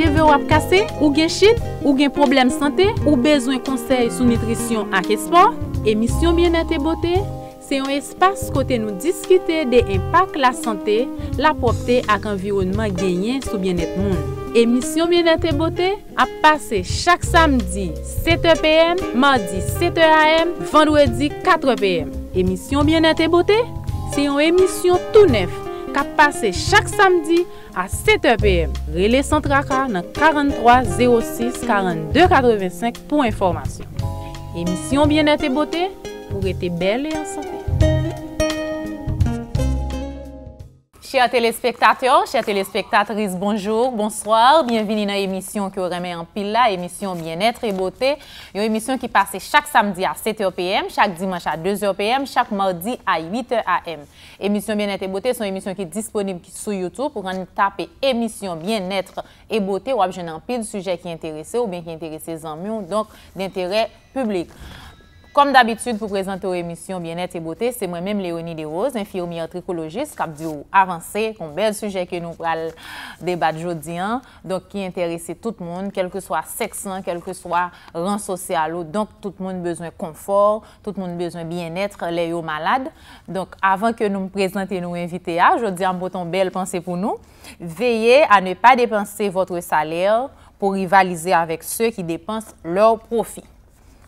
Devewap kase, ou gen chit, ou gen problem sante, ou bezwen konsey sou nitrisyon ak espo. Emisyon Biennete Bote se yon espase kote nou diskite de impak la sante, la propte ak environman genyen sou biennete moun. Emisyon Biennete Bote ap pase chak samdi 7 pm, mardi 7 am, vendwedi 4 pm. Emisyon Biennete Bote se yon emisyon tou nef. ka pase chak samdi a 7 p.m. Vrele sentra ka nan 4306 4285 pou informasyon. Emisyon Biennete Bote pou rete bel e ansante. Chers téléspectateurs, chers téléspectatrices, bonjour, bonsoir, bienvenue dans l'émission que remet en pile là, émission Bien-être et Beauté, une émission qui passe chaque samedi à 7h PM, chaque dimanche à 2h PM, chaque mardi à 8h AM. Émission Bien-être et Beauté, sont une émission qui est disponible sur YouTube pour en taper émission Bien-être et Beauté ou abjeune en pile, sujet qui intéresse ou bien qui intéresse les amis, donc d'intérêt public. Kom d'abitud pou prezante ou emisyon Biennette et Beauté, se mwen mèm Léonie Desroses, mèm firmier trikologiste, kap di ou avanse, kon bel suje ke nou pral debat jodi an, donk ki interese tout moun, kelke swa seksan, kelke swa ran sosyal ou, donk tout moun bezwen konfor, tout moun bezwen biennette, lè yo malade. Donk avan ke nou prezante nou invite a, jodi an poton bel panse pou nou, veye a ne pa depanse vote saler pou rivalize avèk se ki depanse lò profi.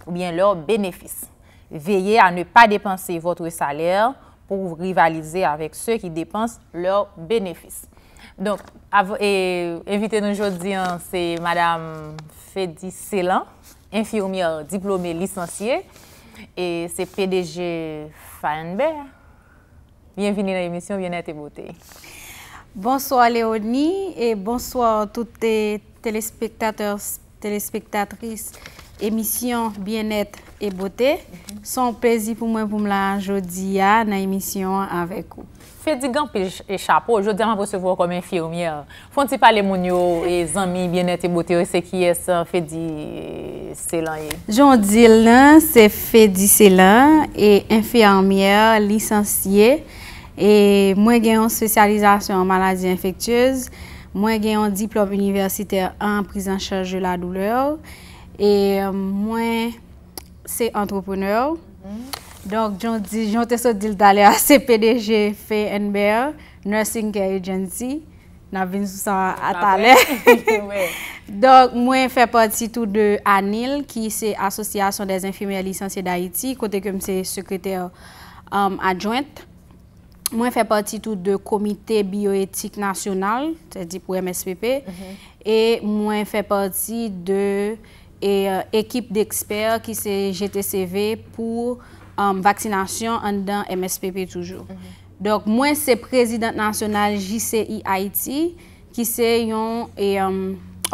ou bien leurs bénéfices. Veillez à ne pas dépenser votre salaire pour rivaliser avec ceux qui dépensent leurs bénéfices. Donc, invité nous aujourd'hui, hein, c'est Madame Fédi infirmière diplômée licenciée, et c'est PDG Feinberg. Bienvenue dans l'émission Bien-être et Beauté. Bonsoir Léonie et bonsoir toutes les téléspectateurs, téléspectatrices Emisyon Bienet e Bote, son prezi pou mwen pou mla jodi ya nan emisyon avèkou. Fè di gampi e chapo, jodi an pou se vò kom en fèyoumiè. Fon ti pale moun yo e zami Bienet e Bote, ou se ki es fè di sè lan ye? Jondi lan, se fè di sè lan, e en fèyoumiè, lisansiye, e mwen genyon spesyalizasyon an maladi enfektyèz, mwen genyon diplop universiter an prisan chèjè la douleur, E euh, mwen se antroponeur. Mm-hmm. Donk, jon te so dil taler, se PDG fe NBE, Nursing Care Agency. Na vin sou san atale. Donk, mwen fe pati tou de ANIL, ki se Asosiasyon des Infirmiers Licensiers d'Haïti, kote kem se sekreter euh, adjouente. Mwen fe pati tou de Komite Bioethique Nationale, te di pou MSPP, mm-hmm. e mwen fe pati de... E, e ekip d'ekspert ki se GTCV pou um, vaksinasyon an dan MSPP toujou. Mhm. Donk mwen se prezident nansyonal JCI Haiti ki se yon e, um,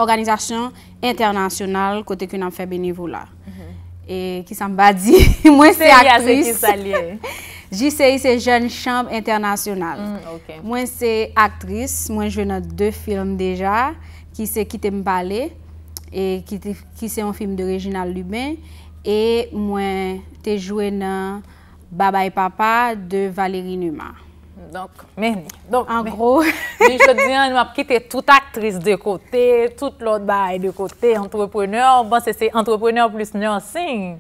organizasyon internasyonal kote ki nan febe nivou la. Mhm. E ki sa mba di, mwen se aktris. Se yi a se ki sa liye. JCI se jen chanm internasyonal. Mm, mwen se aktris, mwen jwene de film deja ki se ki tem bale. E ki se yon film de Reginald Lubin, e mwen te jwè nan Baba et Papa de Valérie Numa. Donk, meni, donk, meni, jwè diyan mwen ap kite tout aktris de kote, tout lout baye de kote, entreprenèr, bon se se entreprenèr plus nursing,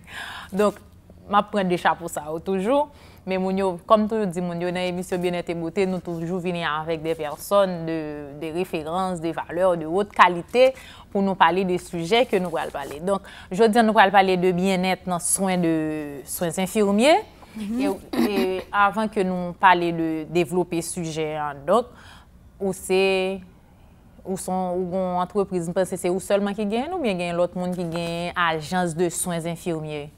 donk, mwen ap pren de cha pou sa ou toujou, Men moun yo, kom toujou di, moun yo nan emisyon Bienet et Beauté, nou toujou vini anvek de person, de referans, de valeur, de ouot kalite pou nou pale de suje ke nou pral pale. Don, jou di an nou pral pale de bienet nan soyn de soyns infirmiye, e avan ke nou pale de devlope suje an, don, ou se, ou son, ou gon antreprise mpense se ou solman ki gen, ou bien gen lot moun ki gen ajans de soyns infirmiye.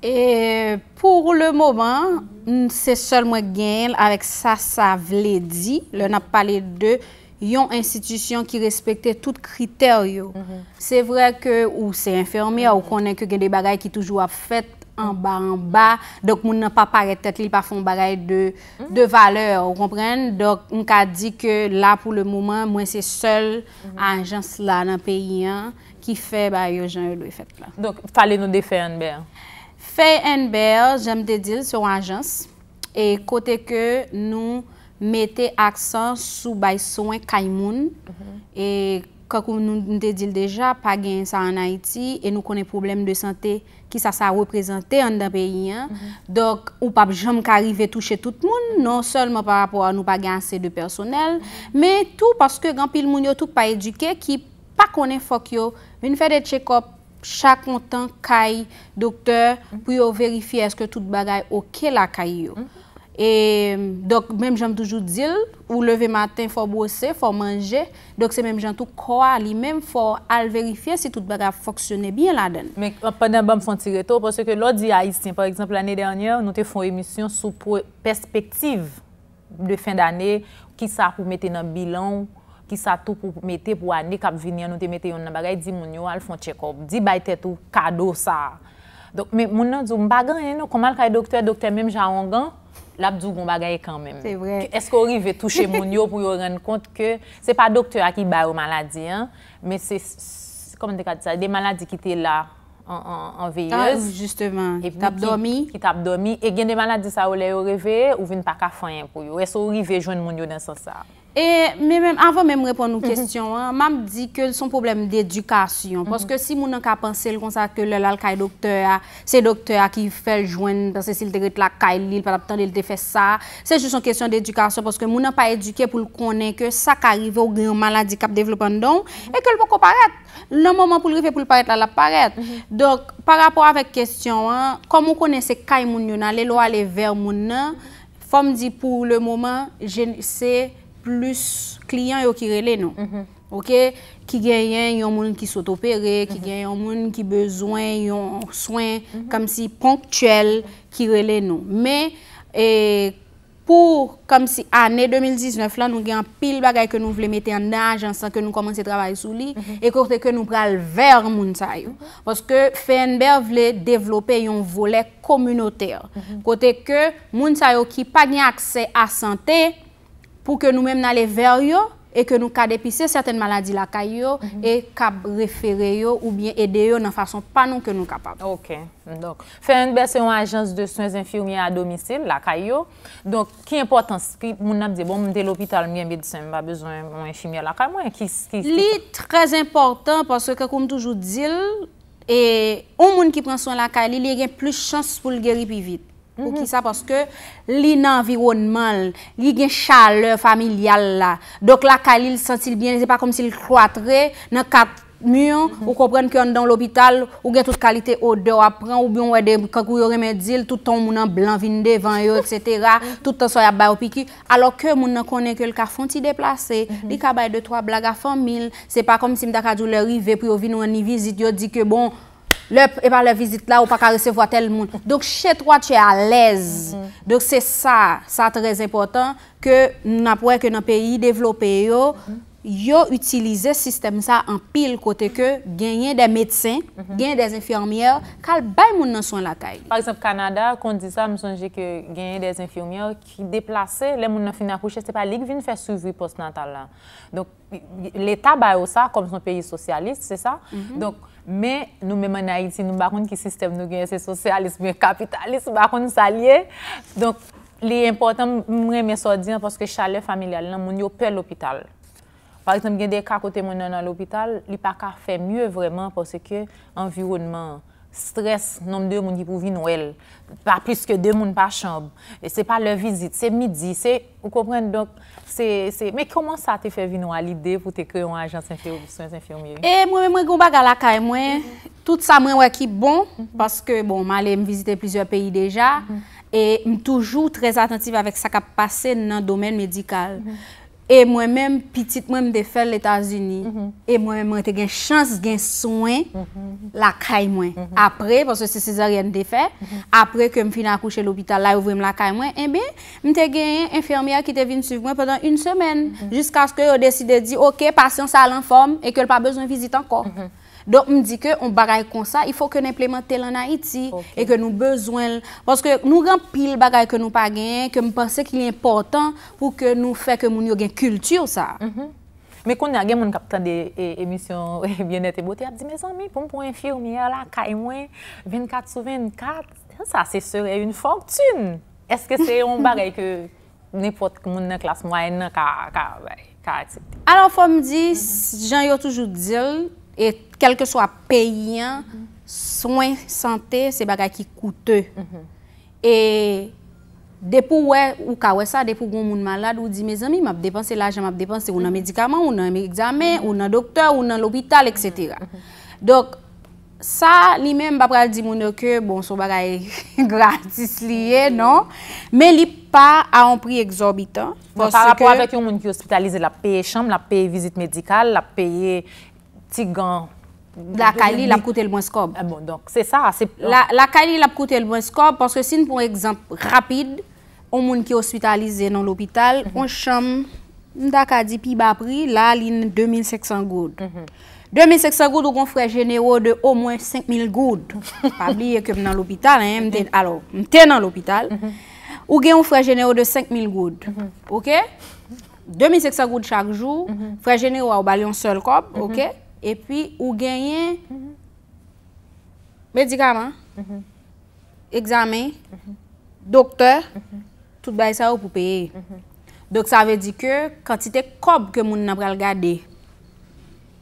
E pou lè mouman, mwen se sol mwen gen, avèk sa, sa vle di, lè nap pale de, yon institisyon ki respekte tout kriter yo. Se vre ke ou se enferme, ou konen ke gen de bagay ki toujou ap fèt an ba an ba, dok moun nan pa paretet li pa fon bagay de valeur, ou kompren? Dok, mwen ka di ke la pou lè mouman, mwen se sol mhm. ajans la nan peyi an ki fè, ba yo jen yo lè fèt la. Fale nou defèn be? Fèy mm-hmm. en bèr, jèm te dil sou anjans, e kote ke nou metè aksan sou baysoen kay moun, e kakou nou te dil deja, pa gen sa an Haiti, e nou konè problem de santè ki sa sa reprezentè an dan peyi an, mm-hmm. dok ou pap jèm ka rive touche tout moun, non sèlman par rapport an nou pa gen asè de personel, me mm-hmm. tout paske gan pil moun yo tout pa eduke, ki pa konè fòk yo, vin fèy de Chekop, Chak montan kay doktor pou yo verifi eske tout bagay okey la kay yo. Mm-hmm. E, dok menm janm toujou dil, ou leve maten fò bwose, fò manje, dok se menm janm tou kwa li menm fò al verifi se tout bagay fòksyone biye la den. Mèk, anpèdèm bèm fòntireto, pòsè ke lò di a yistin. Par eksemp, l'anè dènyè, nou te fòm emisyon sou pò perspektiv de fin d'anè, ki sa pou mette nan bilon. ki sa tou pou metè pou anè kap vini anou te metè yon nan bagay, di moun yo al fon tchekop. Di bay tètou, kado sa. Donk mè moun nan djou, m bagay eno, koman l ka doktè, doktè mèm ja angan, lap djou goun bagay kanmèm. Esk ou rive touche moun yo pou yon ren kont ke, se pa doktè a ki bay ou maladi, mè se, koman de kat sa, de maladi ki te la, an veyez. Ah, Justeman, ki tap domi. Ki tap domi, e gen de maladi sa ou le yo revè, ou vin pa ka fanyen pou yon. Esk ou rive joun moun yo dansan sa. Avon e, mèm repon nou kestyon, mèm di ke son problem d'edukasyon. Poske si moun an ka panse l kon sa ke lal al kay dokte a, se dokte a ki fel jwen, se sil te gret la kay li, pe bon la petan li te fe sa, se jou son kestyon d'edukasyon. Poske moun an pa edukye pou l konen ke sa ka rive ou gran maladi kap devlopan don, e ke l poko paret. Nan mouman pou l rife pou l paret la la paret. Dok, par rapport avèk kestyon an, kom mou konen se kay moun yon an, le lwa le ver moun an, fòm di pou l mouman, jenise... plus kliyen yo ki rele nou. Mhm. Ok? Ki genyen yon moun ki sotopere, ki mhm. genyen yon moun ki bezwen yon swen, mhm. kam si ponktuel ki rele nou. Me, e, pou kam si ane 2019 lan, nou genyen pil bagay ke nou vle meten anaj ansan ke nou komanse travay sou li, e kote ke nou pral ver moun sa yo. Paske FNB vle devlope yon volet komunoter. Kote ke moun sa yo ki pa gne akse a sante, pou ke nou mèm nalè ver yo, e ke nou ka depise sèten maladi lakay yo, mhm. e ka brefere yo ou bien ede yo nan fason pa nou ke nou kapap. Ok, donc. Fè yon bè se yon ajans de soyns infimye a domisil lakay yo, donk ki importans ki moun ap zè bon mèm de l'opital mwen bèd se mba bezon yon infimye lakay mwen? Li trèz important paske ke koum toujou dil, e ou moun ki pren soyn lakay li li gen plus chans pou lgeri pi vit. Ou ki sa paske li nan environman, li gen chaleur familial la. Dok la kalil sentil bien, se pa kom si l kwa tre, nan kat myon, ou kopren ki an dan l opital, ou gen tout kalite ode, ou apren, ou byon wede kakou yo remedil, toutan mounan blan vinde van yo, etc. Toutan soya bay ou piki, alo ke mounan kone ke l ka fonti deplase, mhm. li ka bay 2-3 blaga famil, se pa kom si mda kajou le rive pou yo vin ou an i vizit, yo di ke bon... Le, e eh pa le vizit la, ou pa kare se vwa tel moun. Dok, chè troa, chè alèz. Dok, sè sa, sa trèz important, ke nou apwè ke nou peyi, devlopè yo, yo utilize sistem sa, an pil kote ke, genyen de medsen, genyen de zinfirmyè, kal bay moun nan son la tay. Par exemple, Kanada, kon di sa, mou sonje ke, genyen de zinfirmyè, ki deplase, le moun nan fina kouche, se palik, vin fè souvi post-natal la. Donk, l'Etat bay yo sa, kon son peyi sosyalist, se sa, mhm. donk, Mè nou mè mè nan iti, nou bakoun ki sistem nou genye se sosyalist, mè kapitalist, bakoun salye. Donk li yè impotant mre mè sò diyan pòske chale familial nan moun yo pè l'opital. Par exemple, genye de kakote moun nan l'opital, li pa ka fè mye vreman pòske environnement, stres, nòm de moun ki pou vi nou el, pa plis ke de moun pa chanb. Se pa lè vizit, se midi, se... Mwen konman sa te fe vinon al ide pou te kreyon ajans infirmiye? Mwen mwen mwen goun bag al akay mwen. Tout sa mwen wè ki bon, paske bon, mwen ale mw visite plizye mhm. peyi deja, mwen toujou trez atentiv avèk sa ka pase nan domen medikal. Mhm. E mwen men, pitit mwen mdefer l'Etats-Unis, mhm. e mwen mwen te gen chans gen soen la kay mwen. Mhm. Apre, pwese se sezer yon defer, apre ke m fin akouche l'opital la, yon vwem la kay mwen, e ben, mte gen yon enfermiya ki te vin suv mwen pedan yon semen, mhm. jiska aske yo deside di, okey, pasyon sa lan form, e ke l pa bezon vizit anko. Don m di ke, on bagay kon sa, i fò kè n'implementè l'anaiti, e kè nou bezwenl, fòs kè nou rampil bagay kè nou pa gen, kè m pansè kè l'importan, pou kè nou fè kè moun yo gen kultur sa. Mè mm-hmm. kon n'a gen moun kapitan de emisyon Biyonette e Bote, ap di, mè zanmi, pou m pou enfirmyè la, kaj mwen, 24 sou 24, sa se sè rè yon fòrtune. Eske se on bagay kè, n'épote kè moun nan klas mwa en nan, ka, ka, ka, ka, etse. Alon fò m di, jan yo toujou dir, et kelke so a peyen, soen, sante, se bagay ki koute. E depou we, ou ka we sa, depou goun moun malad, ou di, me zami, map depanse la, jan map depanse, ou nan mm-hmm. medikaman, ou nan examen, mm-hmm. ou nan doktor, ou nan l'opital, etc. Mm-hmm. Dok, sa, li men, bap pral di moun ok, bon, so bagay gratis liye, non? Men li pa a an pri exorbitan, fos bon, se ke... Par rapport avyak yon moun ki ospitalize, la peye chanm, la peye vizit medikal, la peye tigan... Daka li lap koutel mwen skob. Bon, donk, se sa. Daka non. li lap koutel mwen skob, porske sin pou ekzamp rapide, ou moun ki ospitalize nan l'opital, mm-hmm. ou chanm, mdaka di pi bapri, la lin 2.500 goud. 2.500 goud ou gen fraj genero de o mwen 5.000 goud. Pabli, ek kem nan l'opital, alo, mte nan mm-hmm. l'opital. Mm-hmm. Ou gen un fraj genero de 5.000 goud. Ok? 2.500 goud chak jou, fraj genero a ou bali yon sol kob, ok? Ok? E pi ou genyen medikaman, egzamen, doktor, tout bay sa ou pou peye. Dok sa ave di ke kantite kop ke moun nan pral gade.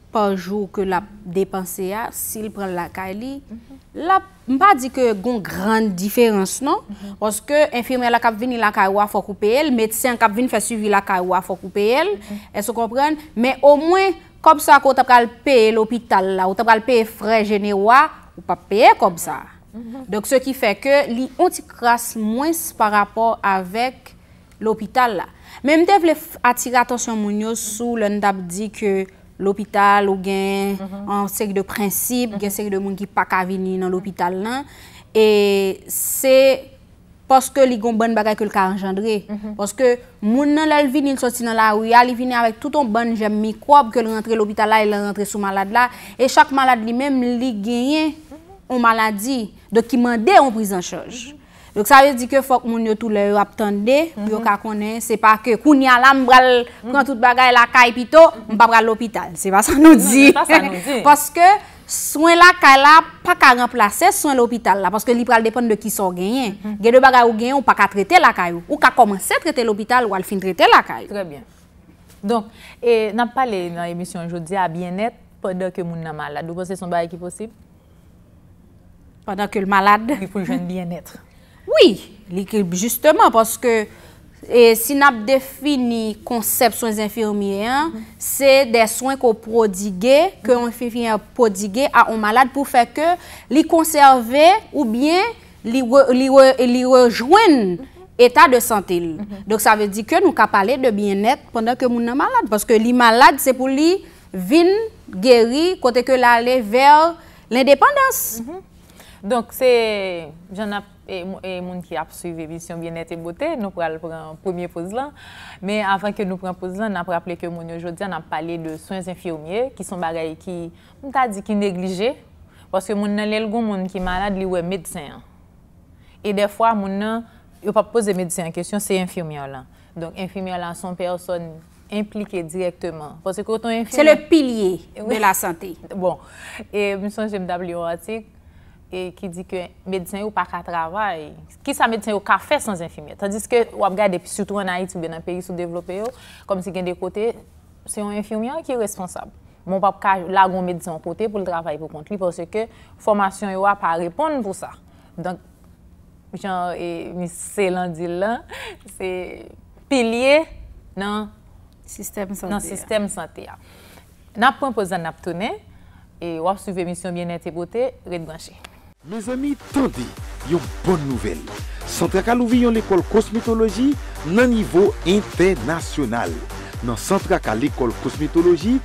Panjou ke la depanse ya, si li pran lakay li, la mpa di ke gon gran diferans non. Ose ke enfirme la kap vini lakay wa fok ou peye, medisyen kap vini fes suivi lakay wa fok ou peye. E se kompren, men o mwen... kom sa kon tap kal peye l'hopital la, ou tap kal peye frej genewa, ou pa peye kom sa. Donk se ki fe ke li ontikras mwens pa rapor avek l'hopital la. Mem devle atika atensyon moun yo sou lèndap di ke l'hopital ou gen an sek de prinsip, gen sek de moun ki pak avini nan l'hopital la, e se... Paske li gon bon bagay ke l ka engendre. Mhm. Paske moun nan l el vinil soti nan la ouya, li vinil avek touton bon jem mikwop ke l rentre l opital la e l rentre sou malade la. E chak malade li menm li genyen mhm. ou maladi de ki mande ou priz an chaj. Lèk mhm. sa ve di ke fok moun yo tou l rap tende, biyo ka konen, se pa ke koun ya la m pran tout bagay la ka epito, m pa pran l opital. Se pa sa nou di. souen lakay la, pa ka remplase souen lopital la, paske lipral depen de ki sou genyen. Genye bagay ou genyen ou pa ka trete lakay ou. Ou ka komanse trete lopital ou al fin trete lakay. Trè bien. Donk, e nan pale nan emisyon joudi a bienet, poda ke moun nan malad, ou posè son bagay ki posib? Poda ke l malad? Ki pou jen bienet. Oui! Justement, paske E Sin ap defini konsep soyns infirmiyen, se de soyn ko prodige, ke on prodige a on malade pou feke li konserve ou bien li rejoine etat de sante li. Donk sa ve di ke nou ka pale de bienet pwenda ke moun nan malade. Paske li malade se pou li vin, geri, kote ke la le ver l'independens. Mm-hmm. Donk se, jen ap... E, e moun ki apsuive misyon bienet e bote, nou pral pran premye pouz lan. Me avan ke nou pran pouz lan, nan pral pleke moun yojodi, nan pale de soyns infyomye ki son barei ki, moun ta di ki neglije. Paske moun nan lel goun moun ki malade liwe medisyen. E defwa moun nan, yo pa pose medisyen en kesyon, se infyomye lan. Donk infyomye lan son person implike direktman. Se le pilye de la sante. Bon, e moun son jem dabli yo atik. E ki di ke medisyen yo pa ka travay, ki sa medisyen yo ka fe sans infimyen. Tandis ke wap gade pisoutou anayit ou ben an peri sou devlope yo, kom si gen de kote, se yon infimyen ki responsab. Mon pap ka lagon medisyen kote pou l travay pou kont li, porsi ke formasyen yo wap a repon pou sa. Donk, jan, mis se lan dil lan, se piliye nan... Sistem sante ya. Nan sistem sante ya. Nap pon pou zan nap tounen, e wap souve misyon bien ente bote, red branchi. Mes ami, tande, yon bon nouvel. Santra ka louvi yon ekol kosmetologi nan nivou internasyonal. Nan Santra ka l'ekol kosmetologi,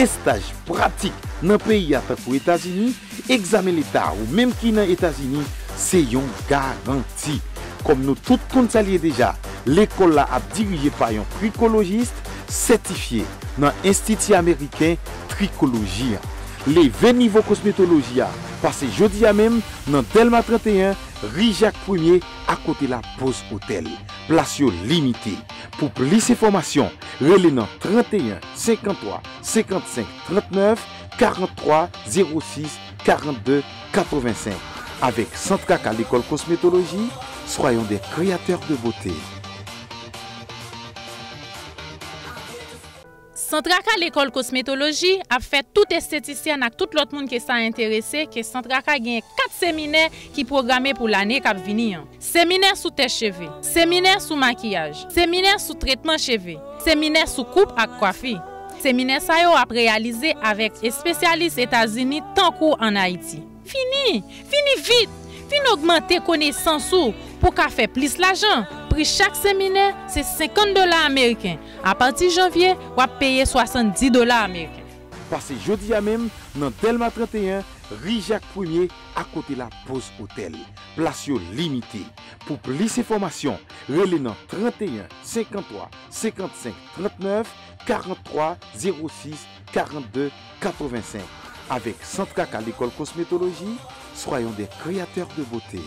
estaj pratik nan peyi atakou Etasini, examen l'Etat ou menm ki nan Etasini, se yon garanti. Kom nou tout kontalye deja, l'ekol la ap dirije pa yon prikologist, sertifiye nan institi Ameriken Trikologien. Le ve nivou kosmetologi a pase jodi a mem nan Telma 31, Rijak 1er, akote la Poz Hotel. Plasyon limité pou plise formasyon rele nan 31, 53, 55, 39, 43, 06, 42, 85. Awek Santra Ka L'Ecole Kosmetologi, soyon de kreator de boté. Santra ka l'Ecole Cosmetologie ap fè tout estheticien ak tout l'ot moun ke sa interese ke Santra ka gen 4 seminè ki programe pou l'anè kap vini an. Seminè sou test cheve, seminè sou makiyaj, seminè sou tretman cheve, seminè sou koup ak kwafe. Seminè sa yo ap realize avèk espesyalist Etasini tankou an Haiti. Vini, vini vit, vini augmente kone sensou pou ka fè plis la jan. chaque séminaire, c'est 50 dollars américains. À partir de janvier, on va payer 70 dollars américains. Passé jeudi à même, dans Delma 31, Rijak 1er à côté de la pause hôtel. Place limité. Pour plus d'informations, dans 31 53 55 39 43 06 42 85. Avec Centrac à l'école cosmétologie, soyons des créateurs de beauté.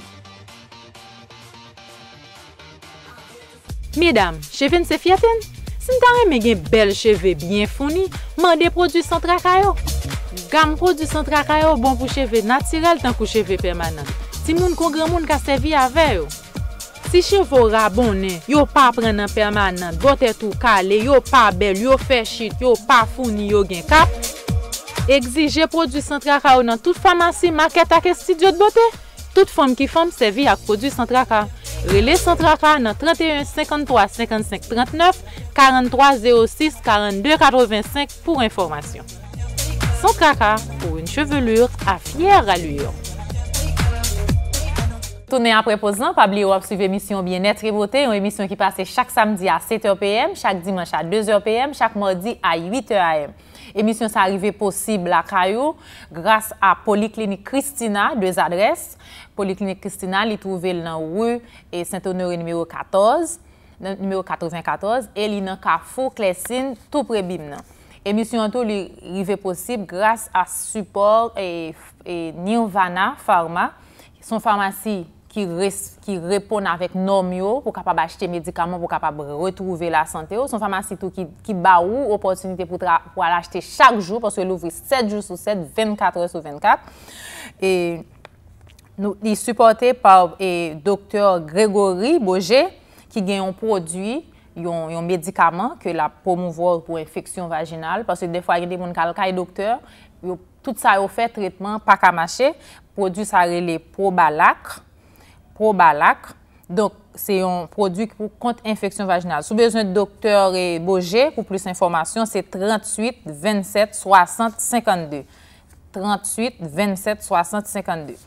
Medam, cheve nse fiatin? Sin tarè mè gen bel cheve byen founi, mande produsantra ka yo. Gam produsantra ka yo bon pou cheve natirel tan kou cheve permanen. Si moun kongre moun ka sevi avè yo. Si chevo rabonè, yo pa prenen permanen, dotè tou kale, yo pa bel, yo fechit, yo pa founi, yo gen kap. Egzije produsantra ka yo nan tout famansi, market ake stidyo d'bote. Tout fom ki fom sevi ak produsantra ka. Rele son traka nan 31535539 4306 4285 pou informasyon. Son traka pou un chevelur a fyer aluyon. Tounen aprepozan, Pabli ou ap suv emisyon Bienet Tribote, yon emisyon ki pase chak samdi a 7 opm, chak dimansha a 2 opm, chak mordi a 8 am. Emisyon sa arrive posib la Kayo, grase a Poliklinik Kristina, 2 adres. Poliklinik Kristina li trouvel nan wou Saint-Honoré numéro 14, numéro 94, e li nan ka fou klesin tou prebim nan. E misyon tou li rive posib grase a support e Nirvana Pharma, son farmasi ki repon avèk norm yo pou kapab achete medikaman, pou kapab retrouve la sante yo, son farmasi tou ki ba ou oposinite pou al achete chak jou, porswe louvri 7 jou sou 7, 24 ou 24. E Y supporte pa e, dr. Gregory Bogey ki gen yon prodwi, yon medikaman ke la promouvor pou infeksyon vaginal. Pase defwa gen de moun kalakay dr, tout sa yo fè tritman pa kamache, prodwi sa re le probalak. Probalak, donk se yon prodwi pou kont infeksyon vaginal. Sou bezon dr. E, Bogey pou plus informasyon, se 38 27 60 52. 38 27 60 52.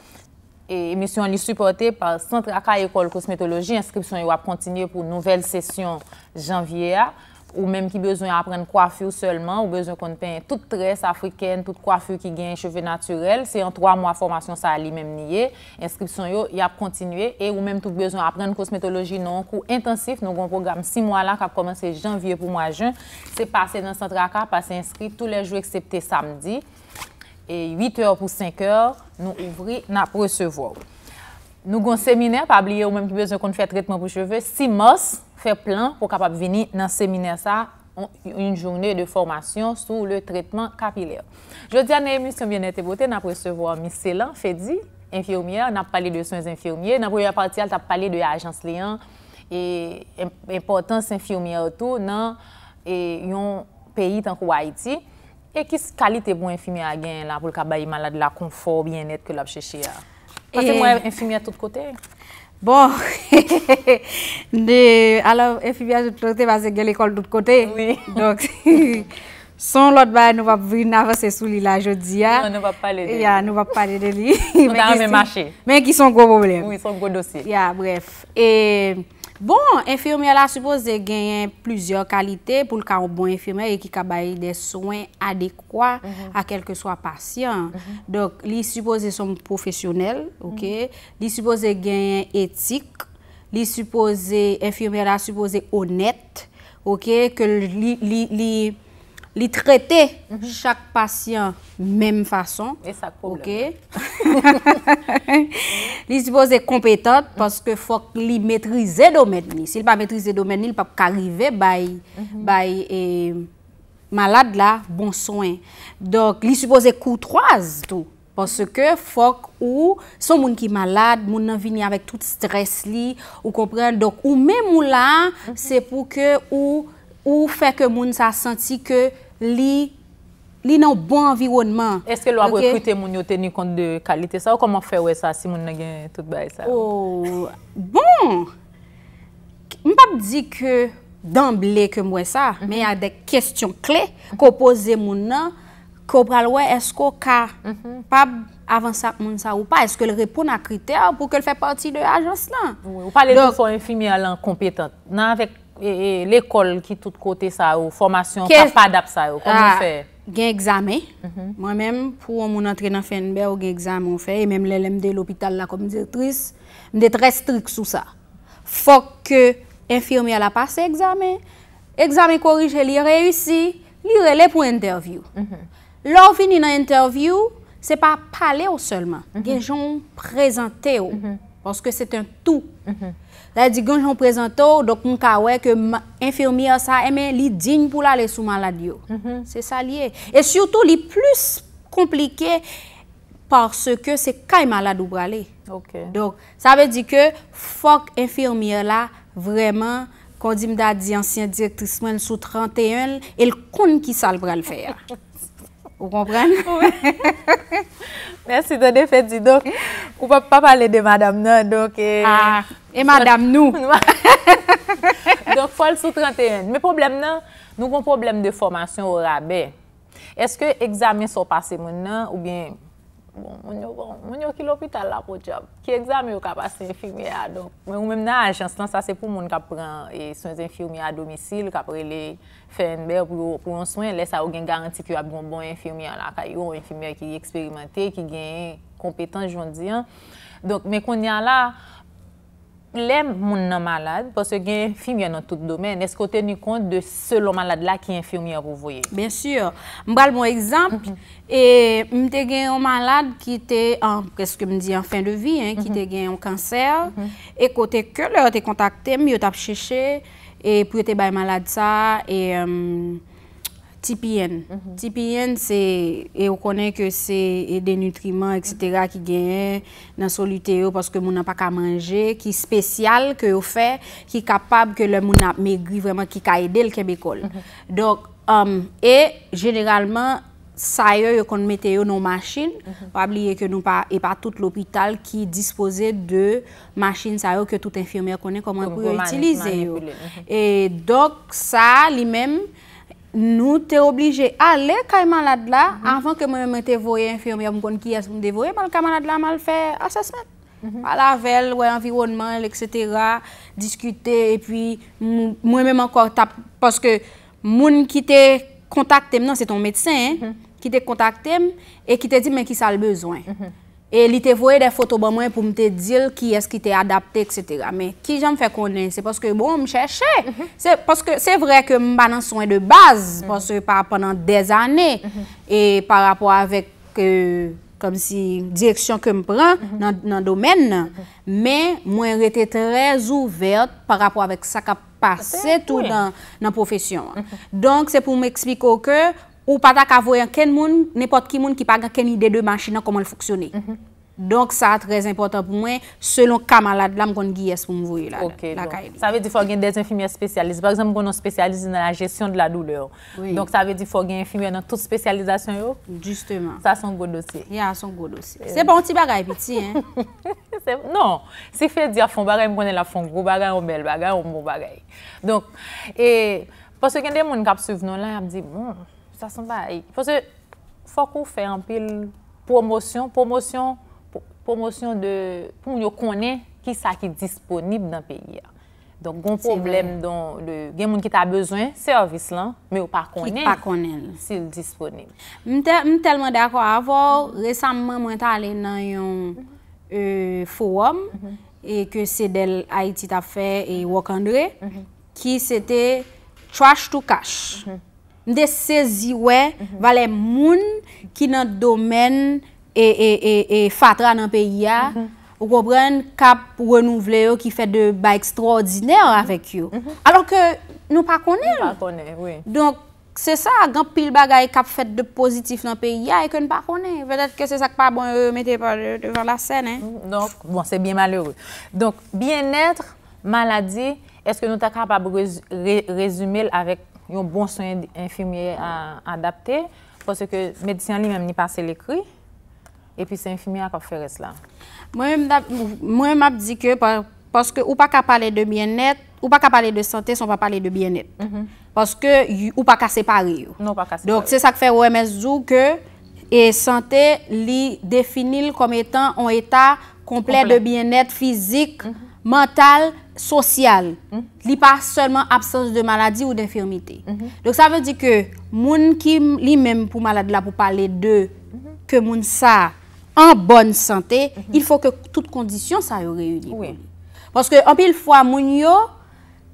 E misyon li supporte par Santra K ekol kosmetologi, inskripsyon yo ap kontinye pou nouvel sesyon janvye a, ou menm ki bezon apren kwafu solman, ou bezon kon pen tout tres afriken, tout kwafu ki gen cheve naturel, se an 3 mwa formasyon sa li menm niye, inskripsyon yo ap kontinye, e ou menm tout bezon apren kosmetologi nou an kou intensif nou goun program 6 mwa la kap komanse janvye pou mwa jun, se pase nan Santra K, pase inskript, tou le jou eksepte samdi, 8 hr pou 5 hr nou ouvri nan presevwa ou. Nou gwen seminer, pa bliye ou menm ki bezon kon fè traitman pou cheve, si mos fè plan pou kapap vini nan seminer sa, ou yon jounè de formasyon sou le traitman kapilè. Jodi ane emis yon biennè te bote nan presevwa ou misselan, fè di, infirmyè, nan pou pale de son infirmyè, nan pou yon partial tap pale de ajans liyan, e importans infirmyè ou tou nan yon peyi tan kou Haiti, E kis kalite bon enfimi a gen la pou l ka bayi malade la konfor, biyen etke l ap cheshi ya? Pase e- mwen enfimi a tout kote? Bon, alo enfimi a tout kote va se gel ekol tout kote. Oui. Donk, son lot ba nou va brin avase sou li la jodi non, ya. Nou va palede. Ya, nou va palede li. Mwen ki son go boblem. Oui, son go dosi. Ya, bref. E... Bon, enfirmer la supose genyen plusieurs kalite pou bon mhm. mhm. l ka ou bon enfirmer e ki kabaye de soen adekwa a kelke swa pasyen. Dok, li supose som profesyonel, ok, li supose genyen etik, li supose, enfirmer la supose onet, ok, ke li trete chak pasyen menm fason. E sa kol. Li supose kompetant, paske fok li metrize domen ni. Si li pa metrize domen ni, li pa pou karive, bay mhm. e, malade la, bon soen. Donk, li supose koutroaz tou, paske fok ou, son moun ki malade, moun nan vini avèk tout stres li, ou kompre, donk ou mè mou la, mhm. se pou ke ou, ou fè ke moun sa senti ke li malade. Li nan bon environman. Eske lou ap rekwite moun yo teni kont de kalite sa ou koman fè wè sa si moun nan gen tout bè sa ou? Oh, bon, mpap di ke damble ke mwè sa, mhm. men yade kestyon kle kòpose moun nan, kòp pral wè esko ka pab avansak moun sa ou pa, eske lè repoun a kriter pou ke lè fè pati de ajans nan? Ou pale lè son infimi alan kompetant nan avèk l'ekol ki tout kote sa ou, formasyon pa pa adap sa ou, koman fè? Gen egzame, mhm. mwen mèm pou moun antre nan fenbe ou gen egzame ou fe, mèm lè lèm de l'opital la komidirtris, mèm detre estrik sou sa. Fok ke enfirmi ala pase egzame, egzame korije li reysi, li rele pou interview. Mhm. Lòvini nan interview, se pa pale ou seulement, mhm. gen joun prezante ou, porske set an tou. La di genj an prezento, dok mwen kawe ke enfermiye sa eme eh, li digne pou la le sou malade yo. Mhm. Se sa liye. E syoutou li plus komplike parce ke se kay malade ou brale. Ok. Dok, sa ve di ke fok enfermiye la vreman kondim da di ansyen direktrismen sou 31, el kon ki sal brale feya. Ou kompren? Mersi de defet di dok. Ou pa pale de madame nan. E eh. ah, madame nou. Dok fol sou 31. Me problem nan, nou kon problem de formasyon ou rabè. Eske egzame sou pase moun nan ou bien... Moun yo ki l'opital la pou job. Ki egzame ou ka pase infirme ya donk. Moun mè mè nan ajan, sa se pou moun ka pren e son infirme ya domisil, ka prele... fèn bè pou yon swen, lè sa ou gen garanti ki yo abronbon yon infirmyan la kaj yo, yon infirmyan ki yi eksperimante, ki gen kompetans jondian. Mè kon yon la, lè moun nan malade, pòsè gen infirmyan nan tout domen, esko te ni kont de selon malade la ki yon infirmyan rouvoye? Ben syur. Mbale bon mwen ekzamp, mte gen yon malade ki te, an, kèst ke mdi an fin de vi, ki mhm. te gen yon kanser, e kote ke lè yon te kontakte, mwen yon tap chèche, et pour être es malade ça et euh, TPN. Mhm. TPN, c'est, et on connaît que c'est des nutriments, etc., qui gagnent dans solitude parce que mon n'a pas qu'à manger, qui spécial, que vous fait, qui capable que le mon maigri vraiment, qui a aidé le Québécois. Mhm. Donc, euh, et généralement, sa yo yo konmete yo nou machin, mhm. wab liye ke nou pa, e pa tout l'opital ki dispose de machin sa yo ke tout infirmer konnen konman pou yo itilize yo. Mhm. E, dok sa li men, nou te oblije ale kaj malad la, mhm. avan ke mwen mwen te voye infirmer, mwen konn ki yas mwen de voye, mwen kaj malad la mal fè asasmen. A lavel, wè, environnement, etc. Diskute, e pi, mwen mwen mwen kor tap, paske moun ki te kontakte mnen, se ton medsen, mwen mwen mwen mwen mwen, ki te kontakte m, e ki te di men ki sa l bezwen. E li te voye de foto ban mwen pou m te dil ki es ki te adapte, etc. Men, ki jan m fè konen, se paske m bon m chèche. Se paske, se vre ke m banan sonye de baz, paske par penan dez ane, e par rapor avek, kom euh, si, direksyon ke m pran nan domen, men, mwen rete trez ouvert par rapor avek sa ka pase tout nan profesyon. Donk, se pou m ekspliko ke, Ou patak avoyen ken moun, nepot ki moun ki paga ken ide de manchina koman l foksyone. Mhm. Donk sa a trez importan pou mwen, selon kamal la, la m kon giyes pou m voye la. Ok, donk. Sa ve di fò gen dez infimiye spesyalize. Par exemple, m konon spesyalize nan la jesyon de la doule. Donk sa ve di fò gen infimiye nan tout spesyalizasyon yo. Justement. Sa son go dosye. Ya, son go dosye. Se bon ti bagay piti, eh. Non, se fe di a fon bagay, m konen la fon go bagay, ou bel bagay, ou mou bon bagay. Donk, e, paswe gen de moun kap suvenon la, m di, bon... Fok ou fè anpil promosyon pou mwen yo konen ki sa ki disponib nan peyi a. Don kon problem don gen moun ki ta bezwen, servis lan, mwen yo pa konen, si disponib. Mwen telman dako avor, resanmman mwen ta alen nan yon forum e ke sedel Haiti ta fe yi wakandre ki mhm. sete Trash to Cash. Mhm. Nde sezi we, valen moun ki nan domen e, e, e, e fatra nan peyi ya, ou ko bren kap renouvle yo ki fet de ba ekstraordinèr avek yo. Alors ke nou pa kone. Nou pa kone, oui. Donk, se sa, gan pil bagay kap fet de pozitif nan peyi ya, e ke nou pa kone. Vele etke se sak bon, euh, pa mm, bon mette devan la sènen. Donk, bon, se bien malheure. Donk, bien etre, maladi, eske nou ta kap ap rezumil avèk yon bon son yon infimiye a adapte, poske medisyan li menm ni pase l'ekri, epi se infimiye ak ap fere slan. Mwen m ap di ke, poske ou pa ka pale de sante, son pa pale de bienet. Poske ou pa ka separe. Donk se sa ke fe wè mèzou, ke e sante li definil kom mm-hmm. etan an eta komple de bienet fizik, mental, Sosyal mhm. li pa sèlman absens de maladi ou d'infirmité. Mhm. Donc sa vè di ke moun ki li mèm pou malade la pou pale de ke mhm. moun sa an bonn santè, il fò ke tout kondisyon sa yon reyouni. Ouè. Poske an pil fwa moun yo,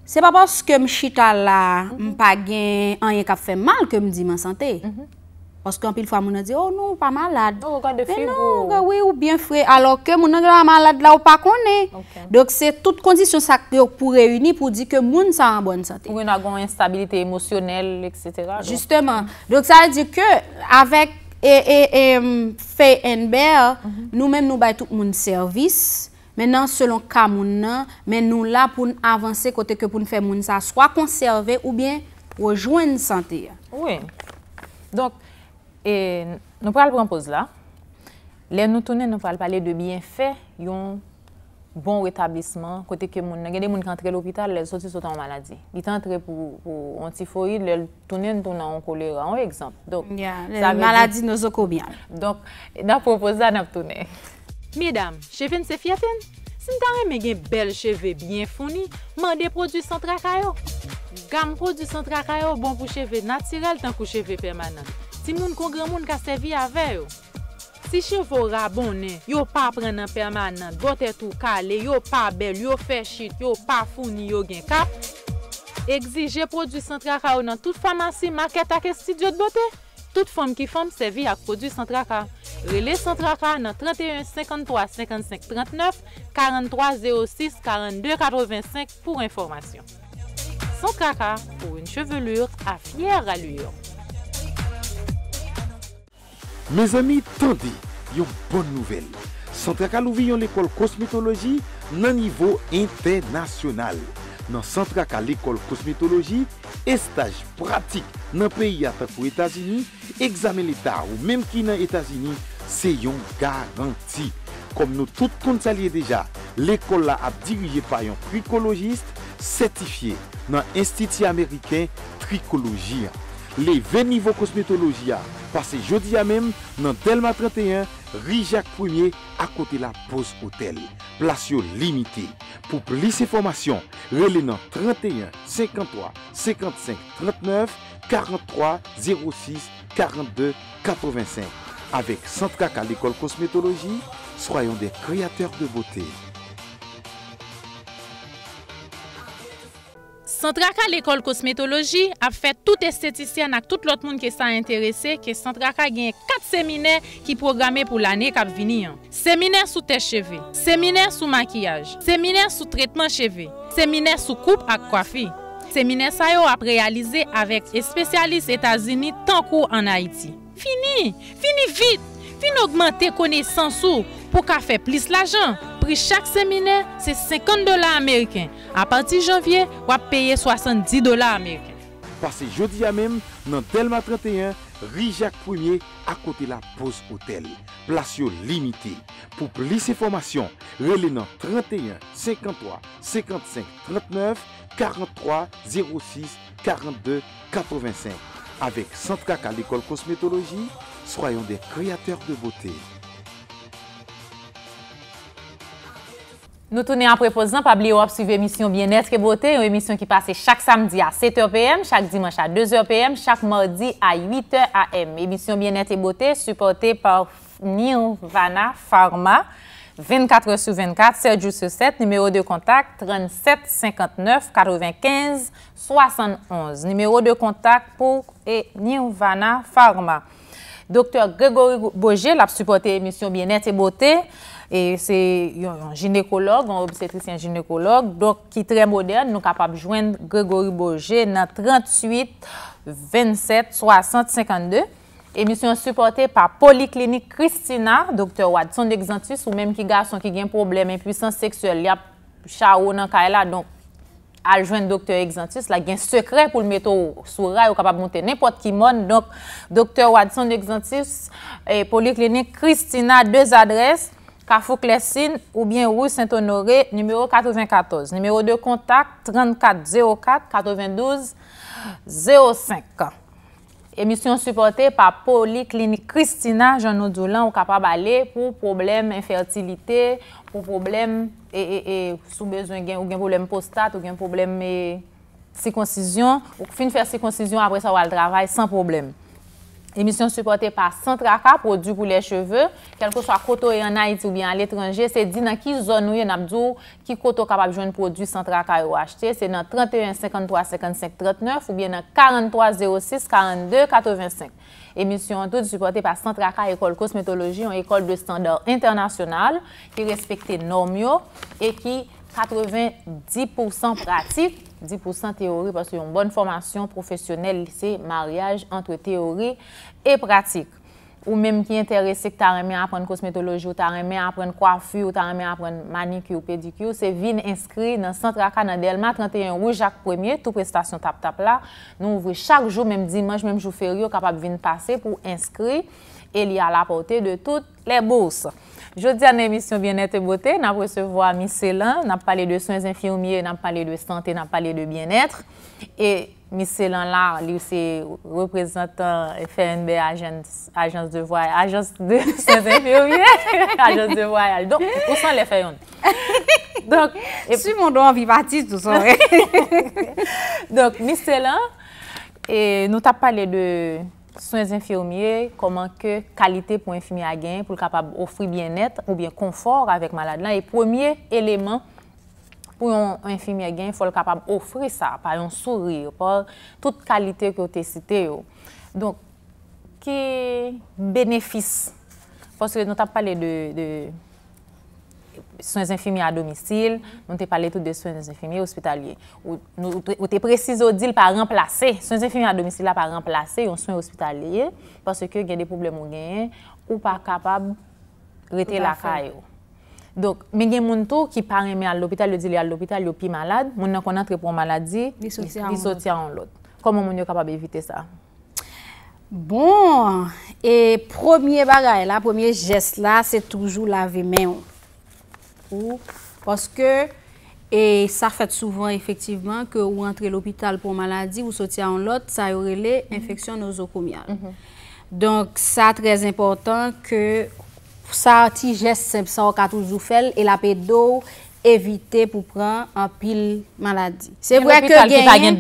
se pa poske m chital la, m pa gen, an yon ka fè mal ke m di man santè. Ouè. Paske an pil fwa moun an di, oh nou, pa malad. Non, ou gade fri ou... Non, ou gade fri ou bien fri, alor ke moun an gade ah, malad la ou pa konen. Dok se tout kondisyon sa kde ou pou reuni pou di ke moun sa an bon sante. Ou en agon instabilite emosyonel, etc. Justeman. Dok sa al di ke, avek e fey enber, nou men nou bay tout moun servis, men nan selon ka moun nan, men nou la pou avanse kote ke pou nfe moun sa, swa konserve ou bien wajwen sante. Oui. Dok, E nou pral pranpoz la, lè nou tounen nou pral pale de byen fè yon bon retablisman kote ke moun. Gede moun ki antre l'opital, lè lè soti sotan an maladi. Lè t'antre pou antiforid, lè lè tounen tounan an kolera, an ekzamp. Ya, lè lè maladi nou zoko byan. Donk, nan proposan nan tounen. Medam, cheven se fiaten? Sin tarè mè gen bel cheve byen founi, man de produsant rakayò? Gam produsant rakayò bon pou cheve natiral tankou cheve permanan. Si moun kongre moun ka sevi a veyo. Si chevoura bonen, yo pa prenen permanen, gote tou kale, yo pa bel, yo fechit, yo pa founi, yo gen kap, egzije prodwisantra ka ou nan tout famansi market ake stidyo de bote, tout fom ki fom sevi ak prodwisantra ka. Rile santra ka nan 31535539-4306-4285 pou informasyon. Santra ka pou yon chevelur a fyer aluyon. Mez ami, tande, yon bon nouvel. Santra ka louvi yon ekol kosmetologi nan nivou internasyonal. Nan Santra ka l'ekol kosmetologi, estaj pratik nan peyi atakou Etasini, examen leta ou menm ki nan Etasini, se yon garanti. Kom nou tout kontalye deja, l'ekol la ap dirije pa yon prikologiste, sertifiye nan institi Ameriken Trikologien. Li ve nivou kosmetologia, pase jodi a mem nan Telma 31, Rijak 1, akote la Poz Hotel. Plasyon limité, pou plise formasyon, rele nan 31, 53, 55, 39, 43, 06, 42, 85. Awek Sant Kaka L'Ecole Kosmetologie, soyon de kreatèr de botè. Sentra ka l'Ecole Kosmetologie ap fet tout estheticien ak tout lot moun ke sa interese ke sentra ka gen 4 seminer ki programe pou l'ane kap vini an. Seminer sou test cheve, seminer sou makiyaj, seminer sou tretman cheve, seminer sou koup ak kwafe. Seminer sayo ap realize avek espesyalist Etasini tankou an Haiti. Vini, vini vite! Fin augmente konen 100 sou pou ka fe plis la jan. Pri chak seminer, se 50 dolar Ameriken. A parti janvye, wap peye 70 dolar Ameriken. Pase jodi ya men, nan telma 31, Rijak 1e akote la post hotel. Plasyon limiti. Po plis se formasyon, rele nan 31, 53, 55, 39, 43, 06, 42, 85. Avek Santra Kalikol Kosmetologi, Soyons des créateurs de beauté. Nous tournons après posant, pas oublier de suivre l'émission Bien-être et Beauté, une émission qui passe chaque samedi à 7h PM, chaque dimanche à 2h PM, chaque mardi à 8h AM. Émission Bien-être et Beauté supportée par Nirvana Pharma, 24h sur 24, 7 jours sur 7, numéro de contact 37 59 95 71. Numéro de contact pour Nirvana Pharma. Dr. Gregory Bourget, l ap supporte emisyon Biennette et Beauté, et c'est un ginecologue, un obstetricien ginecologue, donc qui est très moderne, nous capable de joindre Gregory Bourget dans 38, 27, 652. Emisyon supporte par Polyclinique Christina, Dr. Wadson de Xanthus, ou même qui garçon qui gagne un problème en puissance sexuelle, il y a Chao Nankayla, donc aljwen doktor egzantis la gen sekre pou l meto sou ray ou kapab mouten nepot ki mon. Doktor wadison egzantis, e poliklinik Kristina, 2 adres, Kafouklesin ou bien Roux-Saint-Honoré, n. 94, n. 2 kontak, 34 04 92 05. Emisyon supporte pa Poli Klinik Kristina, jounou djoulan, ou kapab ale pou problem infertilite, pou problem sou bezwen gen, ou gen problem postat, ou gen problem sikonsizyon, ou fin fèr sikonsizyon apre sa wale travay san problem. Emisyon supporte pa Santra K, prodou pou le cheveu, kel ko so a koto yon a iti ou bien al etranje, se di nan ki zon nou yon apdou ki koto kapap joun prodou Santra K ou achete. Se nan 31-53-55-39 ou bien nan 43-06-42-85. Emisyon tout supporte pa Santra K, ekol kosmetologi, yon ekol de standar internasyonal ki respekte normyo e ki 90% pratik. 10% teori parce yon bonn fomasyon, profesyonel, lise, maryaj, antre teori e pratik. Ou menm ki interese ki ta remen apren kosmetoloji ou ta remen apren kwafu ou ta remen apren manikyo ou pedikyo, se vin inskri nan Sentra Kanadelman 31 Roujak 1er, tou prestasyon tap tap la, nou ouvri chak jou menm dimanj, menm jou feri, ou kapap vin pase pou inskri, e li alapote de tout le boursa. Jodi ane misyon Bienet et Beauté, nan presevo a misè lan, nan pale de soins infirmiye, nan pale de santé, nan pale de bienetre. E misè lan la, li ou se reprezentan FNB, Ajans de voyal, Ajans de soins infirmiye, Ajans de voyal. Don, ou san le FNB? Su moun do an vivatis, dou san. Don, misè lan, nou ta pale de... sou yon enfirmiye, koman ke kalite pou enfimiye a gen, pou l kapab ofri bien net, ou bien konfor avèk malade la, e premier eleman pou yon enfimiye a gen, pou l kapab ofri sa, pa yon souri, pou tout kalite ki yo te site yo. Don, ki benefis, pou se notap pale de... souen zinfimi a domisil, nou te pale tout de souen zinfimi ospitalye. Ou te precizo di l pa remplase, souen zinfimi a domisil la pa remplase, yon souen ospitalye, paswe ke gen de poublem ou gen, ou pa kapab rete la kayo. Donk, men gen moun tou ki pare me al lopital, yo di li al lopital, yo pi malad, moun nan konan trepon maladi, li sotia an lot. Koman moun yo kapab evite sa? Bon, e promye bagay la, promye jes la, se toujou la vemen ou. ou poske e sa fèt souvan efektivman ke ou rentre l'opital pou maladi ou soti an lot, sa yore mhm. mhm. le infeksyon nozokomial. Donk sa trez importan ke sa ti jès sem sa wakatou zou fèl e la pèdou evite pou pran apil maladi. Se vwè ke genyen...